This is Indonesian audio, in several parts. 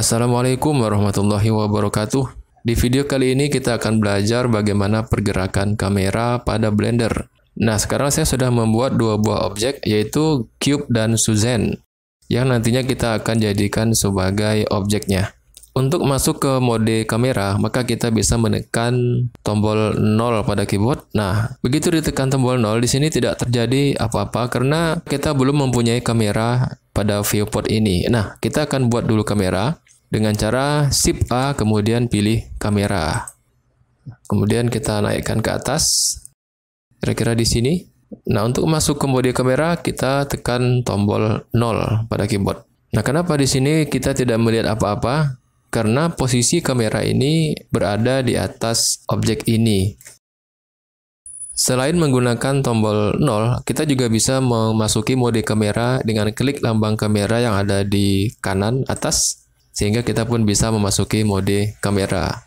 Assalamualaikum warahmatullahi wabarakatuh. Di video kali ini kita akan belajar bagaimana pergerakan kamera pada Blender. Nah, sekarang saya sudah membuat dua buah objek yaitu Cube dan Suzanne yang nantinya kita akan jadikan sebagai objeknya. Untuk masuk ke mode kamera, maka kita bisa menekan tombol 0 pada keyboard. Nah, begitu ditekan tombol 0, di sini tidak terjadi apa-apa karena kita belum mempunyai kamera pada viewport ini. Nah, kita akan buat dulu kamera dengan cara shift A kemudian pilih kamera. Kemudian kita naikkan ke atas, kira-kira di sini. Nah, untuk masuk ke mode kamera, kita tekan tombol 0 pada keyboard. Nah, kenapa di sini kita tidak melihat apa-apa? Karena posisi kamera ini berada di atas objek ini. Selain menggunakan tombol 0, kita juga bisa memasuki mode kamera dengan klik lambang kamera yang ada di kanan atas sehingga kita pun bisa memasuki mode kamera.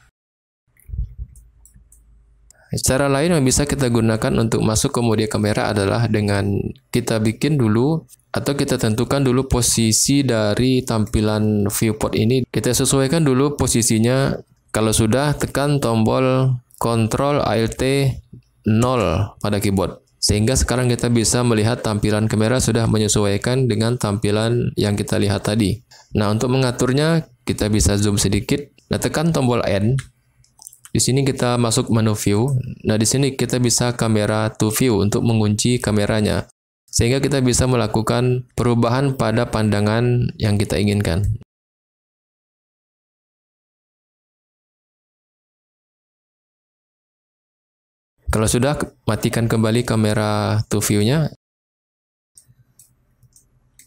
Cara lain yang bisa kita gunakan untuk masuk ke mode kamera adalah dengan kita bikin dulu atau kita tentukan dulu posisi dari tampilan viewport ini. Kita sesuaikan dulu posisinya. Kalau sudah, tekan tombol Ctrl Alt 0 pada keyboard. Sehingga sekarang kita bisa melihat tampilan kamera sudah menyesuaikan dengan tampilan yang kita lihat tadi. Nah, untuk mengaturnya, kita bisa zoom sedikit. Nah, tekan tombol N. Di sini kita masuk menu view. Nah, di sini kita bisa kamera to view untuk mengunci kameranya. Sehingga kita bisa melakukan perubahan pada pandangan yang kita inginkan. Kalau sudah, matikan kembali kamera to view-nya.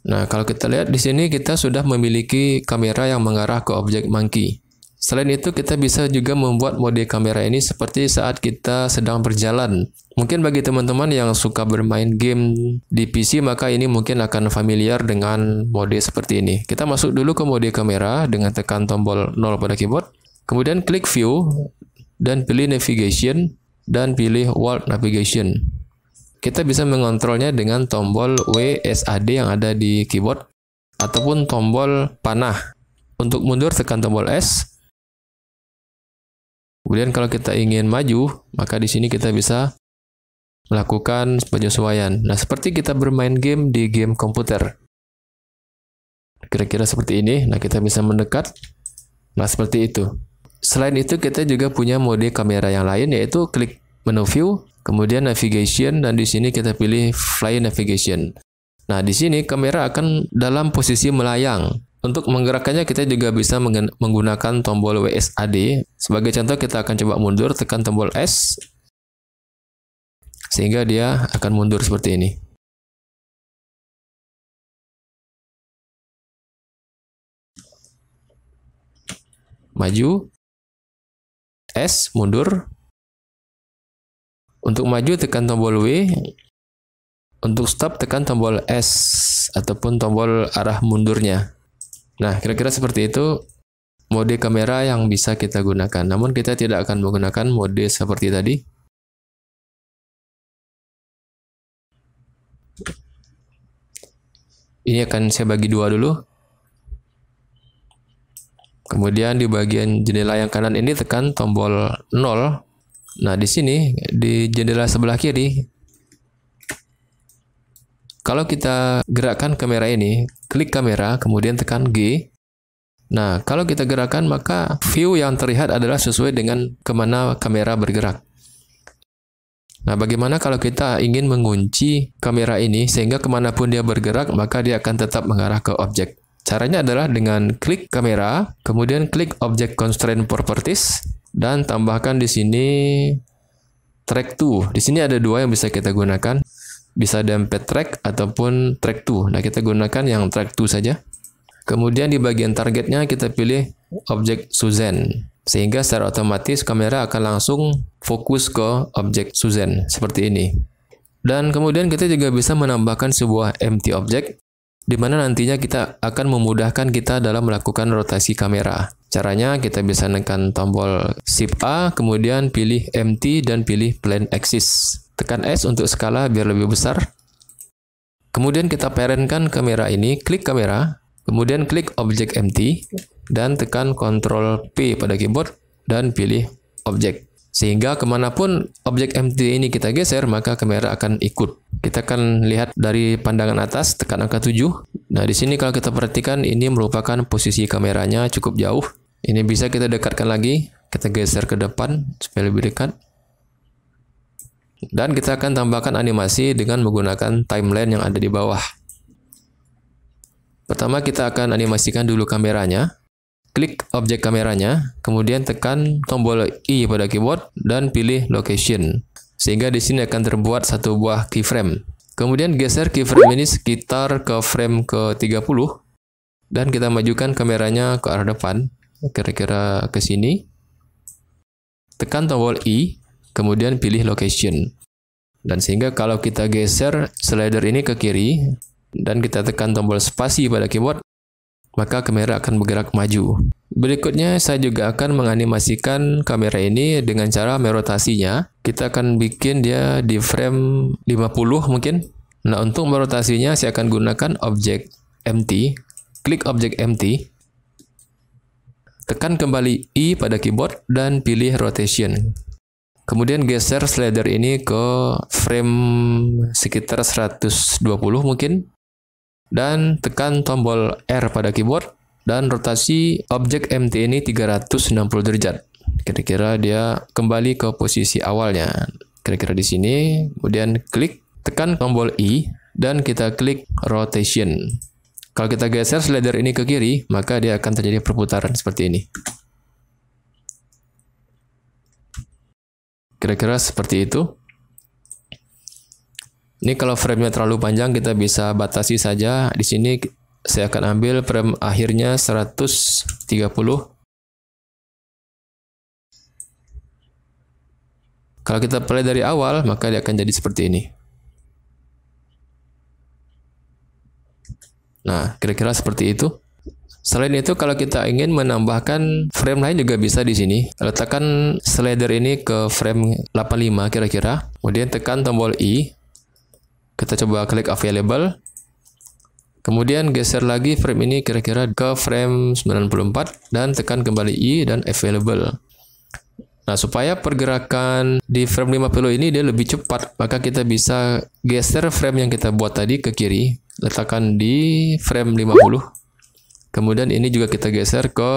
Nah, kalau kita lihat di sini kita sudah memiliki kamera yang mengarah ke objek monkey. Selain itu, kita bisa juga membuat mode kamera ini seperti saat kita sedang berjalan. Mungkin bagi teman-teman yang suka bermain game di PC, maka ini mungkin akan familiar dengan mode seperti ini. Kita masuk dulu ke mode kamera dengan tekan tombol 0 pada keyboard. Kemudian klik view dan pilih navigation dan pilih World Navigation. Kita bisa mengontrolnya dengan tombol WSAD yang ada di keyboard ataupun tombol panah. Untuk mundur tekan tombol S. Kemudian kalau kita ingin maju, maka di sini kita bisa melakukan penyesuaian. Nah, seperti kita bermain game di game komputer. Kira-kira seperti ini. Nah, kita bisa mendekat. Nah, seperti itu. Selain itu kita juga punya mode kamera yang lain yaitu klik menu view, kemudian navigation dan di sini kita pilih fly navigation. Nah, di sini kamera akan dalam posisi melayang. Untuk menggerakkannya kita juga bisa menggunakan tombol WSAD. Sebagai contoh kita akan coba mundur tekan tombol S sehingga dia akan mundur seperti ini. Maju S, mundur. Untuk maju tekan tombol W. Untuk stop tekan tombol S ataupun tombol arah mundurnya. Nah, kira-kira seperti itu mode kamera yang bisa kita gunakan. Namun kita tidak akan menggunakan mode seperti tadi. Ini akan saya bagi dua dulu. Kemudian di bagian jendela yang kanan ini tekan tombol 0. Nah, di sini di jendela sebelah kiri kalau kita gerakkan kamera ini, klik kamera, kemudian tekan G. Nah, kalau kita gerakkan, maka view yang terlihat adalah sesuai dengan kemana kamera bergerak. Nah, bagaimana kalau kita ingin mengunci kamera ini sehingga kemanapun dia bergerak, maka dia akan tetap mengarah ke objek. Caranya adalah dengan klik kamera, kemudian klik object constraint properties, dan tambahkan di sini track to. Di sini ada dua yang bisa kita gunakan. Bisa dompet track ataupun track to. Nah, kita gunakan yang track to saja. Kemudian di bagian targetnya kita pilih objek Susan. Sehingga secara otomatis kamera akan langsung fokus ke objek Susan seperti ini. Dan kemudian kita juga bisa menambahkan sebuah empty object di mana nantinya kita akan memudahkan kita dalam melakukan rotasi kamera. Caranya kita bisa menekan tombol Shift A, kemudian pilih MT dan pilih Plan Axis. Tekan S untuk skala biar lebih besar. Kemudian kita parentkan kamera ini, klik kamera, kemudian klik objek MT, dan tekan Ctrl P pada keyboard, dan pilih objek. Sehingga kemanapun objek MT ini kita geser, maka kamera akan ikut. Kita akan lihat dari pandangan atas, tekan angka 7. Nah, di sini kalau kita perhatikan, ini merupakan posisi kameranya cukup jauh. Ini bisa kita dekatkan lagi, kita geser ke depan supaya lebih dekat. Dan kita akan tambahkan animasi dengan menggunakan timeline yang ada di bawah. Pertama kita akan animasikan dulu kameranya. Klik objek kameranya, kemudian tekan tombol I pada keyboard dan pilih location. Sehingga di sini akan terbuat satu buah keyframe. Kemudian geser keyframe ini sekitar ke frame ke-30 dan kita majukan kameranya ke arah depan, kira-kira ke sini. Tekan tombol I, kemudian pilih location. Dan sehingga kalau kita geser slider ini ke kiri dan kita tekan tombol spasi pada keyboard, maka kamera akan bergerak maju. Berikutnya, saya juga akan menganimasikan kamera ini dengan cara merotasinya. Kita akan bikin dia di frame 50 mungkin. Nah, untuk merotasinya, saya akan gunakan objek empty. Klik objek empty. Tekan kembali I pada keyboard dan pilih rotation. Kemudian geser slider ini ke frame sekitar 120 mungkin dan tekan tombol R pada keyboard dan rotasi objek MT ini 360 derajat. Kira-kira dia kembali ke posisi awalnya. Kira-kira di sini, kemudian klik tekan tombol I dan kita klik rotation. Kalau kita geser slider ini ke kiri, maka dia akan terjadi perputaran seperti ini. Kira-kira seperti itu. Ini kalau frame-nya terlalu panjang kita bisa batasi saja. Di sini saya akan ambil frame akhirnya 130. Kalau kita play dari awal, maka dia akan jadi seperti ini. Nah, kira-kira seperti itu. Selain itu, kalau kita ingin menambahkan frame lain juga bisa di sini. Letakkan slider ini ke frame 85 kira-kira. Kemudian tekan tombol I kita coba klik available. Kemudian geser lagi frame ini kira-kira ke frame 94 dan tekan kembali I dan available. Nah, supaya pergerakan di frame 50 ini dia lebih cepat, maka kita bisa geser frame yang kita buat tadi ke kiri, letakkan di frame 50. Kemudian ini juga kita geser ke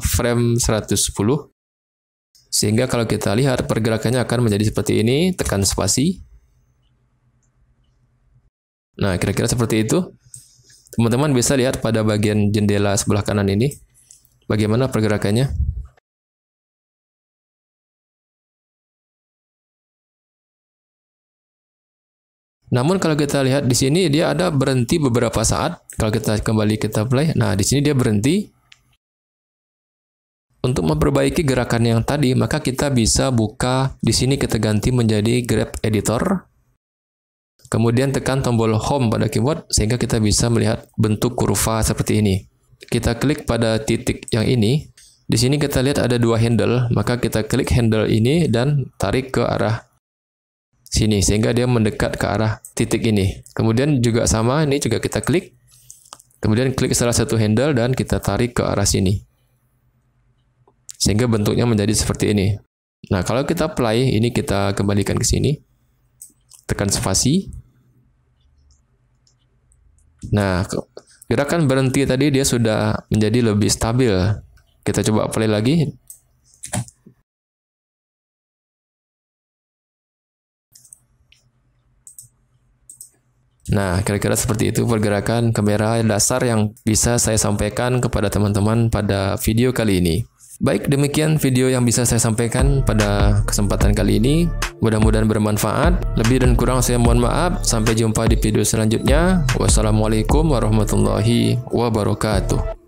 frame 110. Sehingga kalau kita lihat pergerakannya akan menjadi seperti ini, tekan spasi. Nah, kira-kira seperti itu. Teman-teman bisa lihat pada bagian jendela sebelah kanan ini bagaimana pergerakannya. Namun kalau kita lihat di sini dia ada berhenti beberapa saat. Kalau kita kembali kita play, nah di sini dia berhenti. Untuk memperbaiki gerakan yang tadi, maka kita bisa buka di sini kita ganti menjadi Grab Editor. Kemudian tekan tombol home pada keyboard sehingga kita bisa melihat bentuk kurva seperti ini. Kita klik pada titik yang ini. Di sini kita lihat ada dua handle, maka kita klik handle ini dan tarik ke arah sini sehingga dia mendekat ke arah titik ini. Kemudian juga sama, ini juga kita klik. Kemudian klik salah satu handle dan kita tarik ke arah sini. Sehingga bentuknya menjadi seperti ini. Nah, kalau kita play, ini kita kembalikan ke sini tekan spasi. Nah, gerakan berhenti tadi dia sudah menjadi lebih stabil. Kita coba play lagi. Nah, kira-kira seperti itu pergerakan kamera dasar yang bisa saya sampaikan kepada teman-teman pada video kali ini. Baik, demikian video yang bisa saya sampaikan pada kesempatan kali ini. Mudah-mudahan bermanfaat. Lebih dan kurang saya mohon maaf. Sampai jumpa di video selanjutnya. Wassalamualaikum warahmatullahi wabarakatuh.